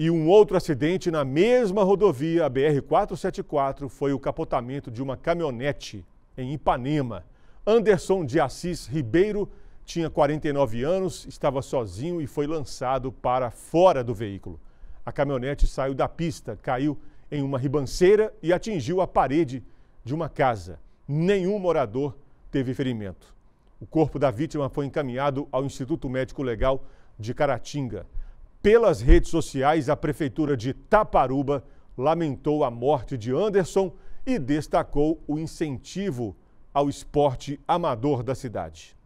E um outro acidente na mesma rodovia, a BR-474, foi o capotamento de uma caminhonete em Ipanema. Anderson de Assis Ribeiro tinha 49 anos, estava sozinho e foi lançado para fora do veículo. A caminhonete saiu da pista, caiu em uma ribanceira e atingiu a parede de uma casa. Nenhum morador teve ferimento. O corpo da vítima foi encaminhado ao Instituto Médico Legal de Caratinga. Pelas redes sociais, a Prefeitura de Taparuba lamentou a morte de Anderson e destacou o incentivo ao esporte amador da cidade.